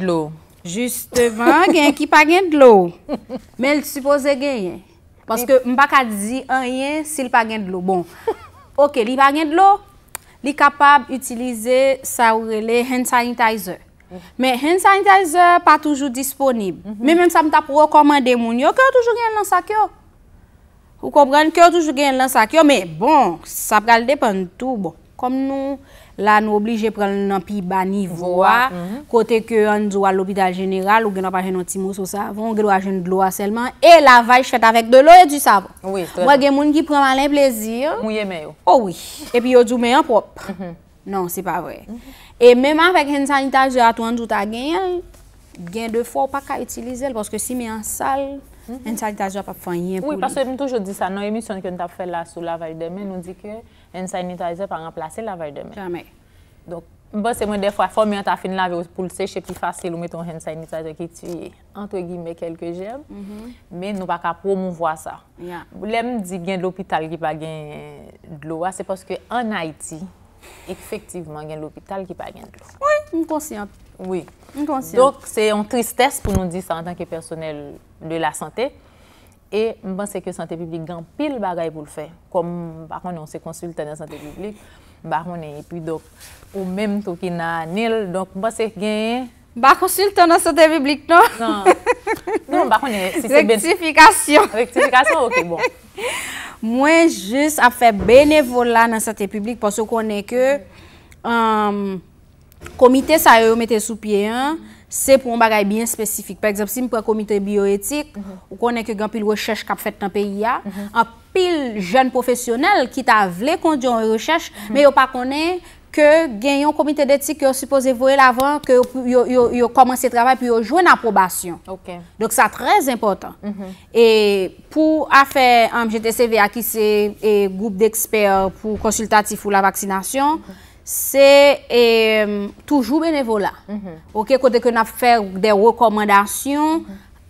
Justevan, genyen ki pa genyen d'lou. Men l'supose genyen. Poske mbak a di anyen si l'pa genyen d'lou. Bon, ok, li pa genyen d'lou? li kapab utilize sa ourele hand sanitizer. Men, hand sanitizer pa toujou disponib. Mhm. Men, men sa mta pou rekomande moun yo, ki yo toujou gen lan sakyo. Ou kombran, ki yo toujou gen lan sakyo, men bon, sa pral depen tou, bon. Kom nou... Mhm. Bon, la nou obligè pren nan pi banivwa, kote ke an zwa l'opital general, ou gen ap ajen nan timo sou savon, ou gen ap ajen nan dlo aselman, e la vaj ch fèt avèk de lò e du savon. Mwen gen moun ki pren malen plezir, oui, epi oh yo djou men an prop. Mhm. Non, se pa vre. E menman fèk en sanitaj zwa tou an djout a gen el, gen defo ou pa ka itilize el, poske si men an sal... En sanitajer pa pou fanyen pou li. Oui, pasou m toujou di sa. Non, yon misyon ki yon tap fè la sou la vaideme, nou di ke en sanitajer pa remplase la vaideme. Jamè. Donk, m basè mwen defwa, fò mi an ta fin lave ou pou lseche pi fase lou meton en sanitajer ki tuye. Antwe gime, kelke jem. Men nou pa ka promou vwa sa. Ya. Boulè m di gen l'opital ki pa gen l'o. Asè poske an Haiti, efektivman gen l'opital ki pa gen l'o. Oui, m konsyant. Oui, donc c'est une tristesse Pour nous dire ça en tant que personnel De la santé Et je pense que la santé publique Gagne pile de choses pour le faire Comme par contre on se consulte dans la santé publique Par contre, et puis donc Au même temps qu'il y a Niel Donc je pense que Par contre, on se consulte dans la santé publique non? Non. Non, Rectification Rectification, ok, bon Moi, je suis juste à faire bénévolat Dans la santé publique Parce que je connais que Hum Komite sa yo mette sou pye an, se pou an bagay bin spesifik. Per exemple, si mi pou an komite bio-etik, mhm. ou konen ke gen an pil rechèche kap fèt an PIA, mhm. an pil jen profesyonel ki ta vle kondyon rechèche, mhm. me yo pa konen ke gen yon komite detik yo suppose vwe lavan, yo komanse trabay pi yo jwen an probasyon. Ok. Dok sa trèz impotant. E pou a fè an BGTCV akise e goup d'eksper pou konsultatif ou la vaksinasyon, Se e, toujou mene vola. Mhm. Ou ke kote ke na fe de rekomandasyon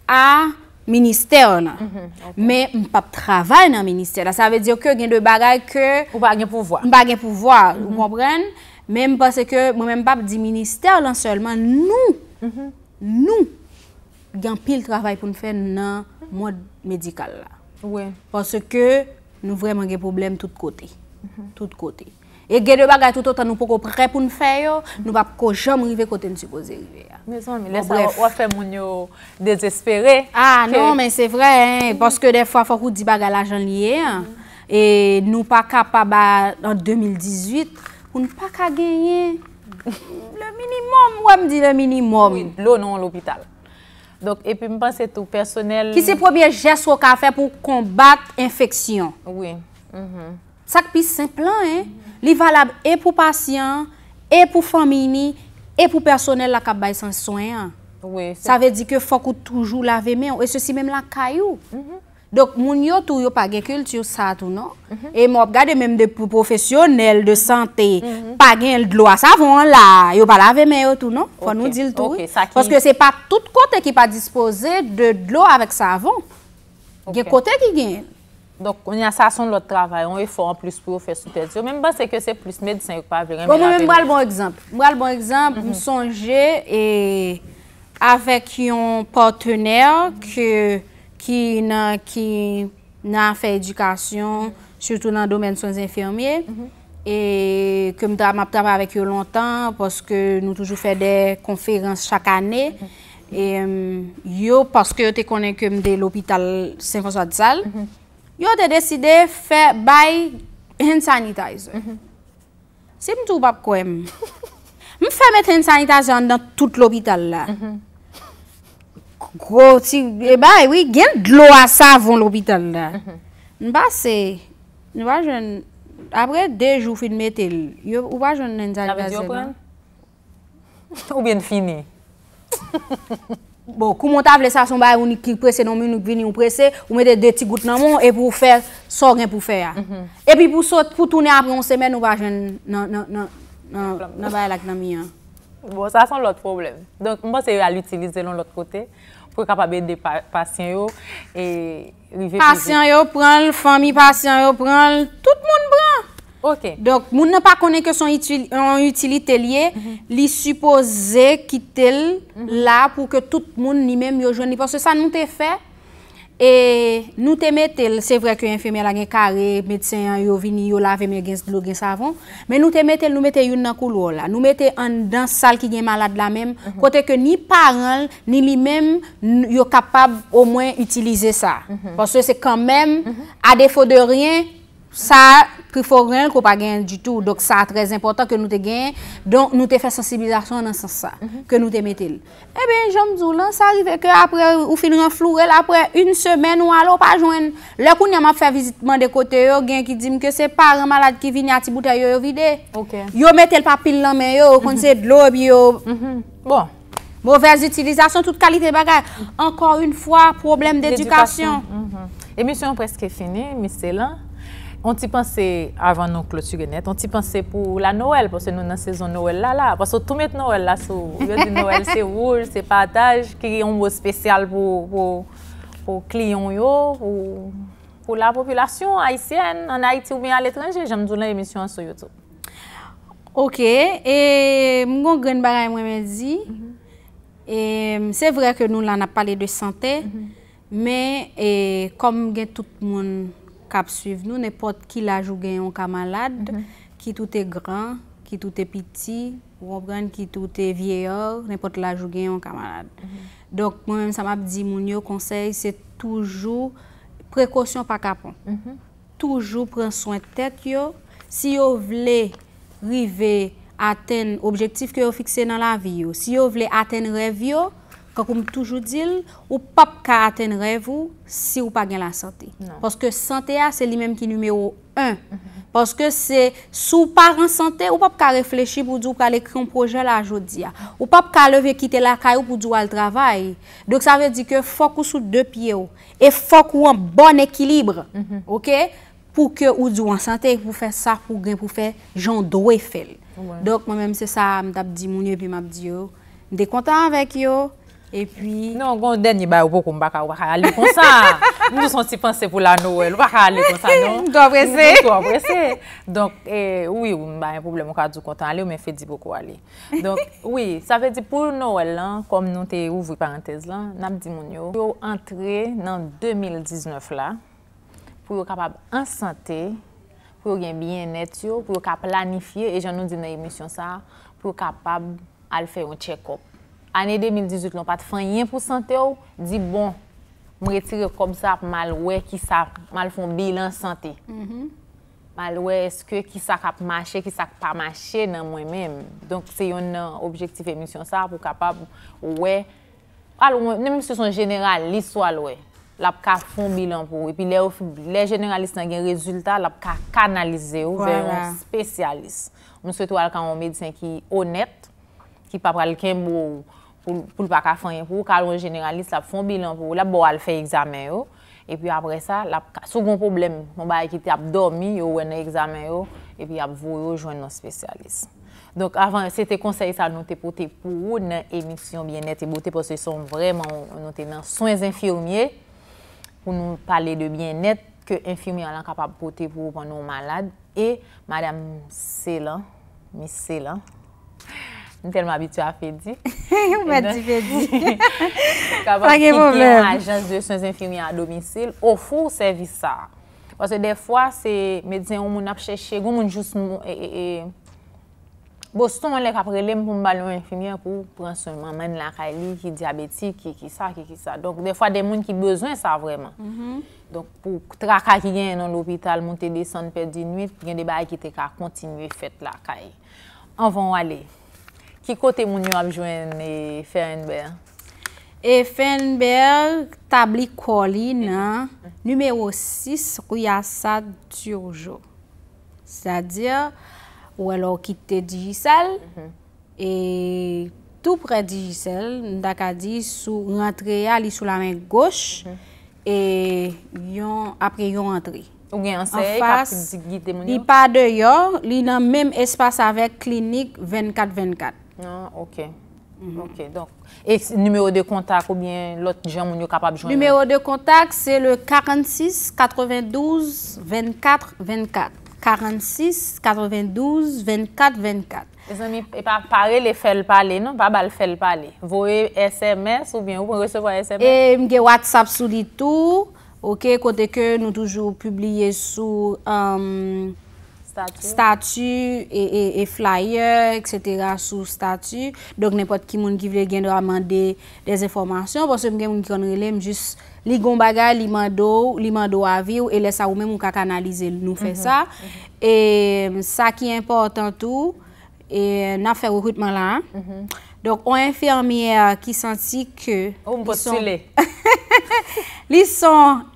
a minister nan. Mhm, Me mpap travay nan minister la. Sa ve diyo ke gen de bagay ke... Ou bagay pouvoar. Ou bagay mhm. pouvoar, ou mpap ren. Men mpase ke mwen mpap di minister lan selman nou, nou, gen pil travay pou nfe nan mwad medikal la. Ouè. Pase ke nou vreman gen poublem tout kote. Tout kote. E gede bagay tout an nou pou ko pre pou nou feyo, nou pa pou ko jom rive kote nou supoze rive ya. Mè son, mè lè sa wafè moun yo desespere. Ah non, mè se vre, eh, pwoske de fwa fwa kou di bagay l'ajan liye, e nou pa ka pa ba, an 2018, pou nou pa ka genye, le minimum, wè mdi le minimum. Lò nou an l'opital. E pi mpense tou personel... Ki se probye jes wak a fe pou kombat infeksyon? Oui, mhm. Sak pis sen plan, li valab e pou pasyon, e pou famini, e pou personel la kap bay san soyen. Sa ve di ke fok ou toujou lave men, ou e se si menm la kayou. Mhm. Dok moun yo tou yo pa gen kult yo sa tou non. Mhm. E mop gade menm de pou profesyonel, de sante, mhm. pa gen dlo a savon la, yo pa lave men yo tou non. Fon nou dil tou. Foske se pa tout kote ki pa dispose de dlo avèk savon. Gen kote ki gen. Donk, ou ni an sa son lot travay, ou e fò an plus pou ou fè soute diyo. Men mba se ke se plus medis enkwa virè. Mba mba mba mba l bon ekzamp. Mba l bon ekzamp, bon mhm. mhm. m sonje, e avek yon partener ki nan fè edikasyon, soutou nan domen souns enfermiye, e kem m dra m ap trabe avek yo lontan, poske nou toujou fè de konferans chak anè. E yo, poske te konen kem de l'opital Saint-François-de-Salle, mhm. Yo te deside fè bay hensanitazor. Se mtou pap kwen. M fè met hensanitazor nan tout l'opital la. Kro, si, e bay, wè gen dlo a sa avon l'opital la. M pa se, m wajen, apre dej ou fin met el, yo wajen hensanitazor. N apen diopren? Ou ben fini? Bon, kouman ta vle sa son baye ou ni kik prese, non mi nou vini ou prese, ou mwede de ti gout nan moun, e pou fè, son gen pou fè ya. Mhm. E pi pou sot, pou toune ap yon semen, ou pa jen nan baye lak nan mi ya. Bon, sa son lot problem. Donk, mwen se yo a l'utilize lon lot kote, pou kapabe de pasyon yo, e... Pasyon yo pral, fami pasyon yo pral, tout. Donk, moun nan pa konen ke son utilite liye, mhm. li suppose kitel mhm. la pou ke tout moun ni men yo jwenni. Pwese sa nou te fe, e nou te metel, se vre ke enfeme la gen kare, meten yo vini, yo lave, gen savon, men nou te metel, nou metel yon nan kou lo la. Nou metel an dan sal ki gen malade la men, mhm. kote ke ni paran, ni li men, yo kapab o mwen utilize sa. Pwese se kan men, a defo de rien, Sa ki fò rèn kò pa gen di tou Dok sa trèz important ke nou te gen Donk nou te fè sensibilizasyon nan sa sa mm-hmm. Ke nou te metel E eh ben jom zoulan sa arrive ke apre Ou fin rèn flourel apre Un semen ou alò pa jwen Lè kou nèman fè vizitman de kote yo Gen ki dim ke se paran malade ki vini A ti bouta yo yo vide Yo metel papil nan men yo mm-hmm. mm-hmm. Bon Mouvelz utilizasyon tout kalite bagay Ankon un fwa problem d'edukasyon Emisyon preske fini Mise lan On ti panse, avan nou klotu genet, on ti panse pou la Noël, pou se nou nan sezon Noël la la, pou se toumet Noël la sou, yo di Noël mm-hmm. se wouj, se pataj, ki yon bo spesyal pou kliyon yo, pou la populasyon Haitienne, an Haiti ou mi an l'étranger, jen mdou la emisyon an sou yo tou. Ok, e mgon gen baray mwen menzi, e se vre ke nou la na pale de sante, me, e kom gen tout moun, cap suivre nous n'importe qui la joue un malade qui mhm. tout est grand qui tout est petit ou bien qui tout est vieillard n'importe la joue gagne un donc moi même ça m'a mhm. dit mon conseil c'est toujours précaution pas capon mhm. toujours prendre soin de tête si vous voulez arriver atteindre objectif que vous fixez dans la vie si vous voulez atteindre rêve Kwa koum toujou dil, ou pap ka aten revou si ou pa gen la sante. Non. Paske sante a, se li menm ki numeo 1. Mhm. Paske se sou pa ren sante, ou pap ka reflechi pou di ou pa lekri yon proje la jodi a. Ou pap ka leve ki te la kayou pou di ou al travay. Dok sa ve di ke fok ou sou de pye ou. E fok ou an bon ekilibre. Mhm. Pou ke ou di ou an sante pou fe sa pou gen pou fe jondowe fel. Dok mwen menm se sa mdap di mounye pi mabdi yo. Mde kontan vek yo. E pwi... Non, goun den ni bay ou pokou mbaka ou baka ale kon sa. Mnou son si pense pou la Noël, baka ale kon sa, non? Mdou aprese. Mdou aprese. Donk, e, eh, ou mba yon problem ou ka du kontan ale, ou mwen fedi pokou ale. Donk, oui, sa fedi pou Noël lan, kom nou te ouvri parantez lan, nap di moun yo, pou yo antre nan 2019 la, pou yo kapab ansante, pou yo gen bien net yo, pou yo ka planifiye, e jan nou di nan emisyon sa, pou yo kapab al fe yon tchekop. Ane 2018, loun pat fanyen pou sante ou, di bon, mwen retire kom sa ap mal wè ki sa mal fon bilan sante. Mhm. Mal wè eske ki sa kap mache, ki sa pa mache nan mwen men. Donk se yon euh, objektif emisyon sa pou kapap wè. Al wè, nem mwen se son generalist wè lwen. Lap ka fon bilan pou wè. Pi lè generalist nan gen rezultat lap ka kanalize ou vè yon spesyalist. Mwen souwete wè lè kan yon medisyen ki onet, ki pap praliken mwen ou pou l pa ka fanyen pou, kalon jeneralist la pou fon bilan pou, la pou al fè examen yo. E pi apre sa, la soukoun problem, mou ba ekite ap dormi, yo wè nan examen yo, e pi ap vou yo jwen nan spesyalist. Donk avan, se te konsey sa nou te pote pou, nan emisyon bien nette, nou te pote pou se son vreman, nou te nan soyns infirmiye, pou nou pale de bien nette, ke infirmiye alan kapap pote pou pou nan malade. E, madame Mselan, Mselan... Ni tel m'abitou a fedi. Ou mwen di fedi. Fak e mou mwen. Kaban ki ki an ajans de souz infimi a domisil, ou fou servisa. Wase de fwa se medyen ou moun ap chèche, goun moun jous nou e... Bo soutou mwen lè kapre lèm pou mba loun infimi pou pran son maman lakay li ki diabetik, ki ki sa, ki ki sa. Donk de fwa de moun ki bezon sa vreman. Mm-hmm. Donk pou traka ki gen nan l'opital, moun te desan pe di nuit, gen de bay ki te ka kontinu fèt lakay. An von wale. Ki kote moun yon apjwen e Ferenber? E Ferenber tabli kolin nan numero 6 kouyasa diyojou. Sa dir, ou el ou kit te dijisel e tou pre dijisel nda ka di sou rentre ya li sou la men goch mhm. e yon apre yon rentre. Ou gen anse, kapi di git te moun yon? Enfas, li pa deyor, li nan men espase avek klinik 24-24. Ah, ok. Mhm. Ok, donk. Et numéro de kontak, koubyen lot dijan moun yo kapab jounen? Numéro de kontak, se le 46-92-24-24. 46-92-24-24. E zon mi, e pa pare le fel pale, non? Pa bal fel pale. Vowe SMS, oubyen, ou pou recepwa SMS? E mge WhatsApp sou li tou. Ok, kote ke nou toujou publye sou... Euh, Statu, e flyer, et cetera, sou statu. Donk nepot ki moun ki vle gen do a mande des informasyon. Bonsen mwen gen moun kon relem jis li gombaga, li mando, li mando avi ou ele sa ou men moun kakanalize nou fe sa. Mhm, mhm. E sa euh, ki importan tou, e euh, nafer ou koutman lan. Mhm. Donk o enfermiye ki santi ke... Ou oh, mpote sile. Li son...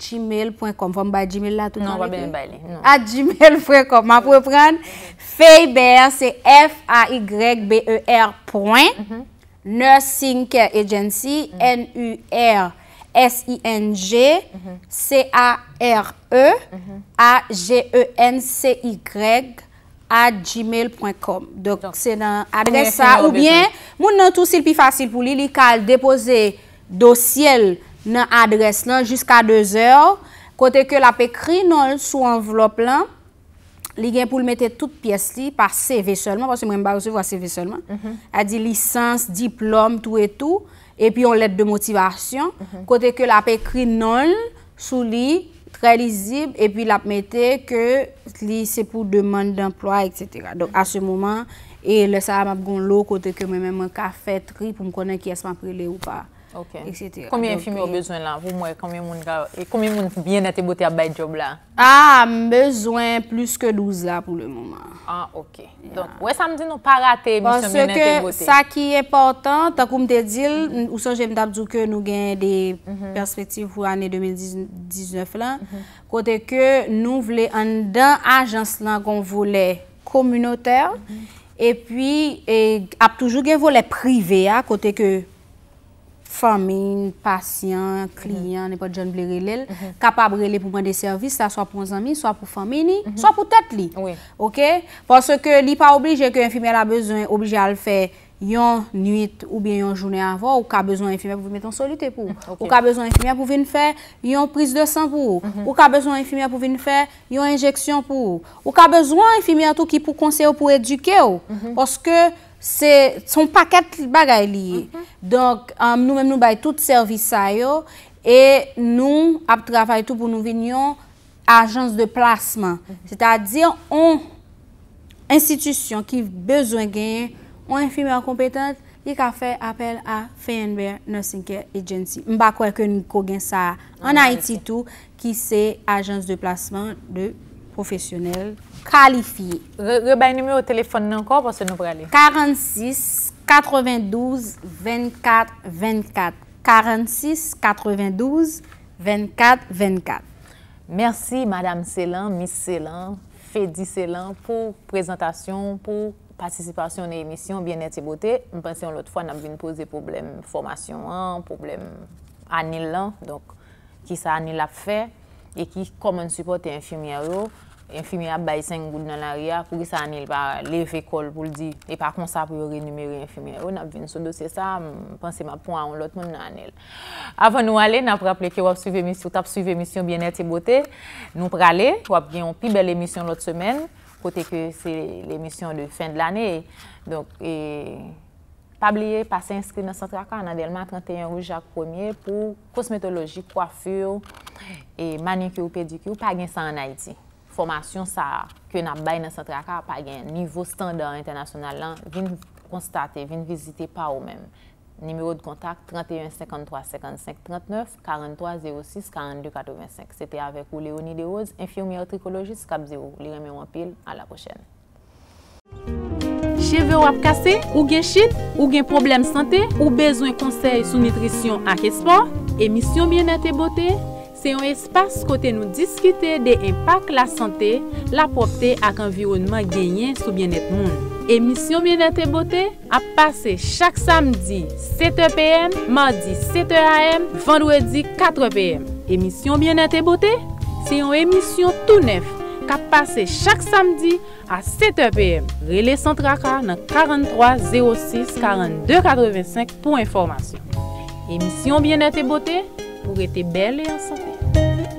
jimel.com, fom ba jimel la toutan? Non, nan, wabè mè baile. A jimel frekom, ma pou pran feyber, se f-a-y-b-e-r point nursing care agency n-u-r-s-i-n-g c-a-r-e a-g-e-n-c-y a jimel.com Dok, se nan adresa ou bien moun nan tout sil pi fasil pou li li kal depose dosyel nan adres nan, jiska a 2 or, kote ke la pekri nan sou envelop lan, li gen pou l mette tout piyes li, pa seve seman, pa se mwen barosevwa seve seman, a di lisans, diplom, tout et tout, e pi yon let de motivasyon, kote ke la pekri nan, sou li, tre lisib, e pi la mette ke li sepou deman d'emploi, etc. A se moman, e le salam ap gon lo, kote ke mwen men mwen kafetri, pou m konen ki esman prele ou pa. Ok. Komi enfimi yo bezwen la? Vou mwen, komi moun biye nete bote ap bay job ah, ah, mm-hmm. la? Mm-hmm. Mm-hmm. A, bezwen plus ke 12 la pou le mouman. A, ok. Ouè samdi nou pa rate, misyon mi nete bote? Sa ki e portan, takou mte dil, ou sa jem da bzouke nou gen de perspektiv pou ane 2019 la, kote ke nou vle an dan ajans lan kon vole komunotel epi ap toujou gen vole prive ya, kote ke Femine, pasyen, klyen, ne pa djan blerele, kapab rele pou mwen de servis, sa soa pou mwen zanmi, soa pou femini, soa pou tet li. Paske li pa oblije ke enfimye la bezon, oblije al fe yon nuit ou bien yon jounen avon, ou ka bezon enfimye pou ven meton solite pou. Ou ka bezon enfimye pou ven fe yon pris de san pou. Ou ka bezon enfimye pou ven fe yon injeksyon pou. Ou ka bezon enfimye tout ki pou konseyo pou eduke ou. Mhm. Paske... Se, son paket bagay liye. Mhm. Donk, um, nou men nou bay tout servisay yo. E nou ap trabay tout pou nou vinyon ajans de plasman. Mhm. Se ta diyon, an institisyon ki bezwen genye, an infime an kompetant, li ka fe apel a Feyenberg Nursing Care Agency. Mba kwe ke nou kogen sa ah, an Haiti tout ki se ajans de plasman de profesyonel. Kalifiye. Rebanyoume ou telefon nan kon pou se nou prale. 46 92 24 24. 46 92 24 24. Mersi Madame Selan, Miss Selan, Fedi Selan pou prezentasyon, pou patisipasyon nan emisyon Biennette et Beauté. Mwen pensyon lot fwa nan ap vin pouze probleme formasyon an, probleme anil lan. Donk ki sa anil ap fe, e ki komon supporte enfimiye rof. Enfimi ap bayisenk goun nan aria, kou gisa anel pa leve kol pou l di. E pa kon sa ap yon renumere enfimi. E ou nap vin sou dosye sa, panse map pou an lot moun nan anel. Avan nou ale, nap rappleke wap suiv emisyon, tap suiv emisyon Bienet et Beauté. Nou prale, wap gen yon pi bel emisyon lot semen, kote ke se l emisyon de fin de l ane. Donk e, pa bliye, pa se inskri nan sentra ka, nan delman 31 Rujak 1er pou kosmetologi, kwafur, e manikyo ou pedikyo, pa gen sa anayti. Formasyon sa, kwen ap bay nan sentra akap, agen, nivou standar internasyonal lan, vin konstate, vin vizite pa ou men. Nimerou de kontak, 3153 55 39 4306 4285. Sete avek ou Leonie Dehoz, enfyoumi artrikolojist, KABZERO. Lireme wampil, ala koshen. Cheve wap kase, ou gen chit, ou gen problem sante, ou bezwen konsey sou nitrisyon ak espo, emisyon mienete bote. Se yon espase kote nou diskite de impak la sante, la propte ak environman genyen sou bienet moun. Emisyon Bienete Bote a pase chak samdi 7 pm, mardi 7 am, vendredi 4 pm. Emisyon Bienete Bote se yon emisyon tou nef ka pase chak samdi a 7 pm. Rele sentra ka nan 4306-4285 pou informasyon. Emisyon Bienete Bote pou rete bel e an sante. you